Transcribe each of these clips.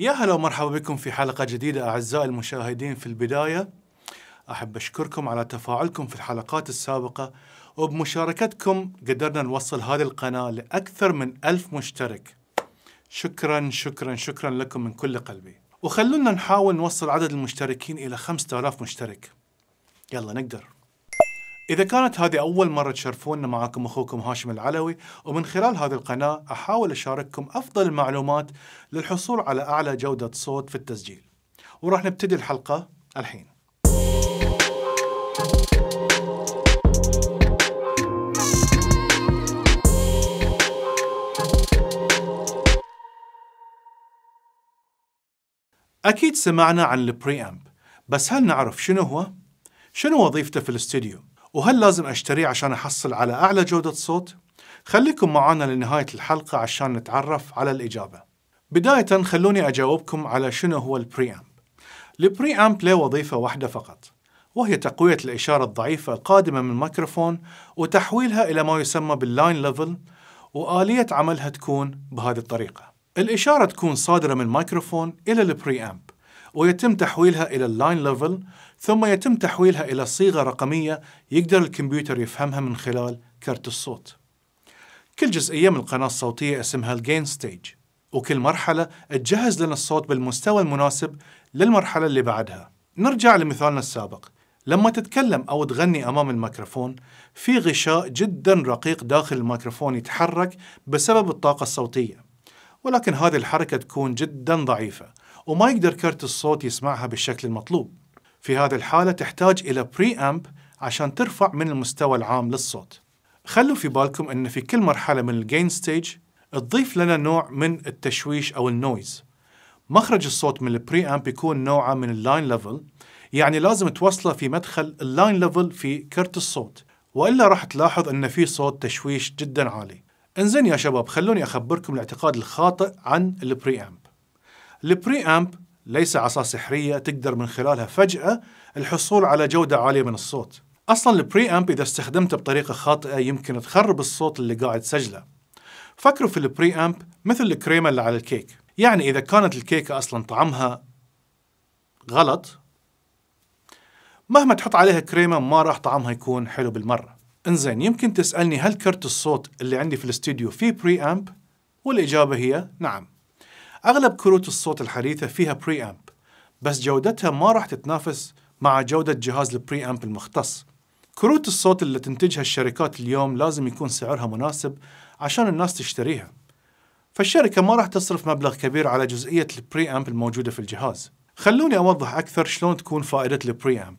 يا هلا ومرحبا بكم في حلقة جديدة أعزائي المشاهدين في البداية أحب أشكركم على تفاعلكم في الحلقات السابقة وبمشاركتكم قدرنا نوصل هذه القناة لأكثر من ألف مشترك شكرا شكرا شكرا لكم من كل قلبي وخلونا نحاول نوصل عدد المشتركين إلى 5000 مشترك يلا نقدر إذا كانت هذه أول مرة تشرفونا معكم أخوكم هاشم العلوي ومن خلال هذه القناة أحاول أشارككم أفضل المعلومات للحصول على أعلى جودة صوت في التسجيل وراح نبتدي الحلقة الحين أكيد سمعنا عن البري أمب بس هل نعرف شنو هو؟ شنو وظيفته في الاستوديو؟ وهل لازم أشتريه عشان أحصل على أعلى جودة صوت؟ خليكم معانا لنهاية الحلقة عشان نتعرف على الإجابة بداية خلوني أجاوبكم على شنو هو البري أمب البري أمب له وظيفة واحدة فقط وهي تقوية الإشارة الضعيفة القادمة من الميكروفون وتحويلها إلى ما يسمى باللاين ليفل وآلية عملها تكون بهذه الطريقة الإشارة تكون صادرة من الميكروفون إلى البري أمب ويتم تحويلها إلى اللاين ليفل ثم يتم تحويلها إلى صيغة رقمية يقدر الكمبيوتر يفهمها من خلال كرت الصوت كل جزئية من القناة الصوتية اسمها الجين ستيج وكل مرحلة تجهز لنا الصوت بالمستوى المناسب للمرحلة اللي بعدها نرجع لمثالنا السابق لما تتكلم أو تغني أمام الميكروفون في غشاء جدا رقيق داخل الميكروفون يتحرك بسبب الطاقة الصوتية ولكن هذه الحركة تكون جدا ضعيفة وما يقدر كرت الصوت يسمعها بالشكل المطلوب في هذه الحالة تحتاج إلى بري أمب عشان ترفع من المستوى العام للصوت خلوا في بالكم أن في كل مرحلة من الجين ستيج تضيف لنا نوع من التشويش أو النويز مخرج الصوت من البري أمب يكون نوعه من اللاين ليفل يعني لازم توصله في مدخل اللاين ليفل في كرت الصوت والا راح تلاحظ ان في صوت تشويش جدا عالي. انزين يا شباب خلوني اخبركم الاعتقاد الخاطئ عن البري امب. البري امب ليس عصا سحرية تقدر من خلالها فجأة الحصول على جودة عالية من الصوت أصلا البري أمب إذا استخدمته بطريقة خاطئة يمكن تخرب الصوت اللي قاعد سجله فكروا في البري أمب مثل الكريمة اللي على الكيك يعني إذا كانت الكيكة أصلا طعمها غلط مهما تحط عليها كريمة ما راح طعمها يكون حلو بالمرة انزين يمكن تسألني هل كرت الصوت اللي عندي في الاستوديو فيه بري أمب والإجابة هي نعم أغلب كروت الصوت الحديثة فيها بري أمب بس جودتها ما راح تتنافس مع جودة جهاز البري أمب المختص كروت الصوت اللي تنتجها الشركات اليوم لازم يكون سعرها مناسب عشان الناس تشتريها فالشركة ما راح تصرف مبلغ كبير على جزئية البري أمب الموجودة في الجهاز خلوني أوضح أكثر شلون تكون فائدة البري أمب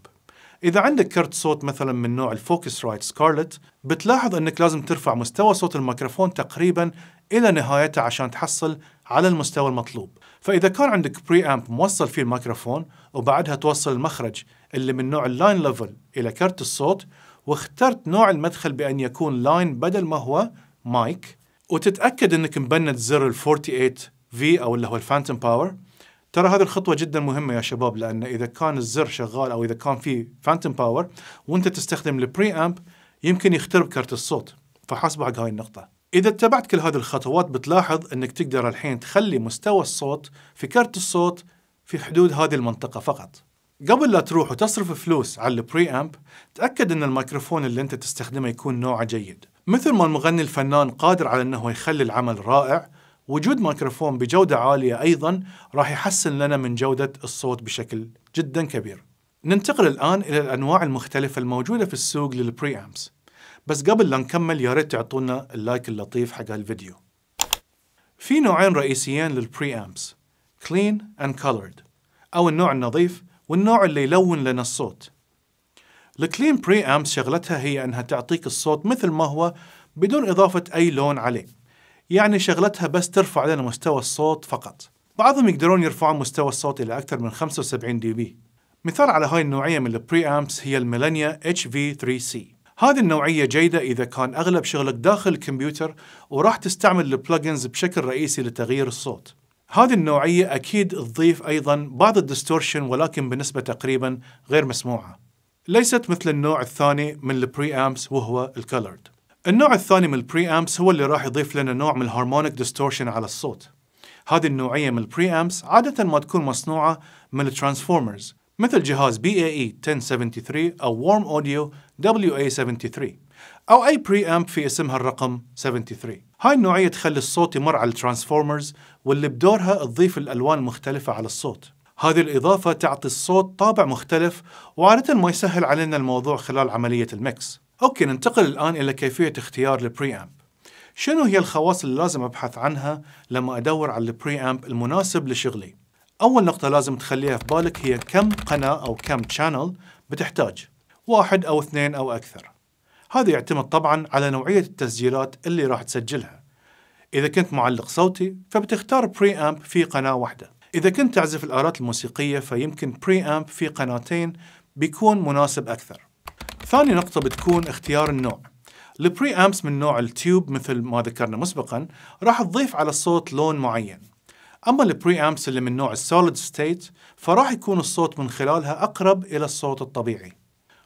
إذا عندك كرت صوت مثلا من نوع الفوكس رايت سكارلت بتلاحظ أنك لازم ترفع مستوى صوت الميكروفون تقريبا إلى نهايته عشان تحصل على المستوى المطلوب فإذا كان عندك بري أمب موصل فيه الميكروفون وبعدها توصل المخرج اللي من نوع اللاين ليفل إلى كرت الصوت واخترت نوع المدخل بأن يكون لاين بدل ما هو مايك وتتأكد أنك مبند زر ال 48 في أو اللي هو الفانتوم باور ترى هذه الخطوه جدا مهمه يا شباب لان اذا كان الزر شغال او اذا كان في فانتوم باور وانت تستخدم البري امب يمكن يخترب كرت الصوت فحسب حق هاي النقطه إذا اتبعت كل هذه الخطوات بتلاحظ أنك تقدر الحين تخلي مستوى الصوت في كرت الصوت في حدود هذه المنطقة فقط. قبل لا تروح وتصرف فلوس على البري امب، تأكد أن الميكروفون اللي أنت تستخدمه يكون نوعه جيد. مثل ما المغني الفنان قادر على أنه يخلي العمل رائع، وجود ميكروفون بجودة عالية أيضا راح يحسن لنا من جودة الصوت بشكل جدا كبير ننتقل الآن إلى الأنواع المختلفة الموجودة في السوق للبري أمبس بس قبل لا نكمل يا ريت تعطونا اللايك اللطيف حق هالفيديو في نوعين رئيسيين للبري أمبس clean and colored أو النوع النظيف والنوع اللي يلون لنا الصوت الكلين بري أمبس شغلتها هي أنها تعطيك الصوت مثل ما هو بدون إضافة أي لون عليه يعني شغلتها بس ترفع لنا مستوى الصوت فقط بعضهم يقدرون يرفعون مستوى الصوت إلى أكثر من 75 دي بي مثال على هاي النوعية من البري أمبس هي الميلانيا HV3C هذه النوعية جيدة إذا كان أغلب شغلك داخل الكمبيوتر وراح تستعمل البلجنز بشكل رئيسي لتغيير الصوت هذه النوعية أكيد تضيف أيضا بعض الدستورشن ولكن بنسبة تقريبا غير مسموعة ليست مثل النوع الثاني من البري أمبس وهو الكولرد النوع الثاني من البري امبس هو اللي راح يضيف لنا نوع من الهارمونيك ديستورشن على الصوت هذه النوعية من البري امبس عادة ما تكون مصنوعة من الترانسفورمرز مثل جهاز BAE 1073 أو اوديو دبليو WA73 أو أي بري أمب في اسمها الرقم 73 هاي النوعية تخلي الصوت يمر على الترانسفورمرز واللي بدورها تضيف الألوان المختلفة على الصوت هذه الإضافة تعطي الصوت طابع مختلف وعادة ما يسهل علينا الموضوع خلال عملية الميكس أوكي ننتقل الآن إلى كيفية اختيار البري أمب شنو هي الخواص اللي لازم أبحث عنها لما أدور على البري أمب المناسب لشغلي؟ أول نقطة لازم تخليها في بالك هي كم قناة أو كم شانل بتحتاج واحد أو اثنين أو أكثر هذا يعتمد طبعا على نوعية التسجيلات اللي راح تسجلها إذا كنت معلق صوتي فبتختار بري أمب في قناة واحدة إذا كنت تعزف الآلات الموسيقية فيمكن بري أمب في قناتين بيكون مناسب أكثر ثاني نقطة بتكون اختيار النوع البري امبس من نوع التيوب مثل ما ذكرنا مسبقا راح تضيف على الصوت لون معين أما البري امبس اللي من نوع السوليد ستيت فراح يكون الصوت من خلالها أقرب إلى الصوت الطبيعي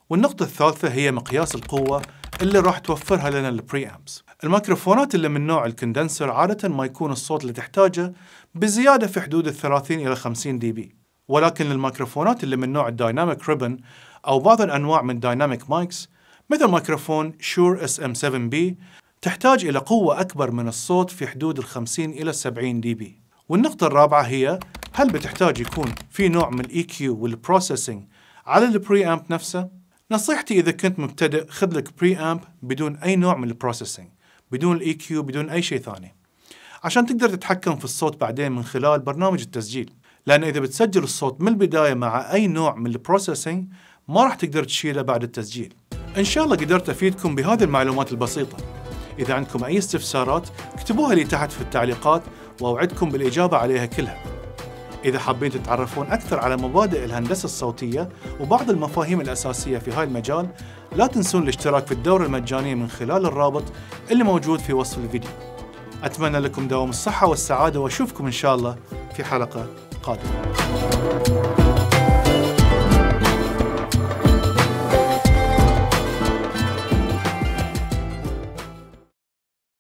والنقطة الثالثة هي مقياس القوة اللي راح توفرها لنا البري امبس الميكروفونات اللي من نوع الكندنسر عادة ما يكون الصوت اللي تحتاجه بزيادة في حدود ال 30 إلى 50 دي بي ولكن الميكروفونات اللي من نوع الدايناميك ريبن أو بعض الأنواع من دايناميك مايكس مثل ميكروفون شور اس ام 7 بي تحتاج إلى قوة أكبر من الصوت في حدود ال 50 إلى 70 دي بي والنقطة الرابعة هي هل بتحتاج يكون في نوع من الاي كيو والبروسيسنج على البري امب نفسه؟ نصيحتي إذا كنت مبتدئ خذ لك بري امب بدون أي نوع من البروسيسنج بدون الاي e كيو بدون أي شيء ثاني عشان تقدر تتحكم في الصوت بعدين من خلال برنامج التسجيل لأن إذا بتسجل الصوت من البداية مع أي نوع من البروسيسنج ما راح تقدر تشيله بعد التسجيل إن شاء الله قدرت أفيدكم بهذه المعلومات البسيطة إذا عندكم أي استفسارات اكتبوها لي تحت في التعليقات وأوعدكم بالإجابة عليها كلها إذا حابين تتعرفون أكثر على مبادئ الهندسة الصوتية وبعض المفاهيم الأساسية في هاي المجال لا تنسون الاشتراك في الدورة المجانية من خلال الرابط اللي موجود في وصف الفيديو أتمنى لكم دوام الصحة والسعادة وأشوفكم إن شاء الله في حلقة قادمة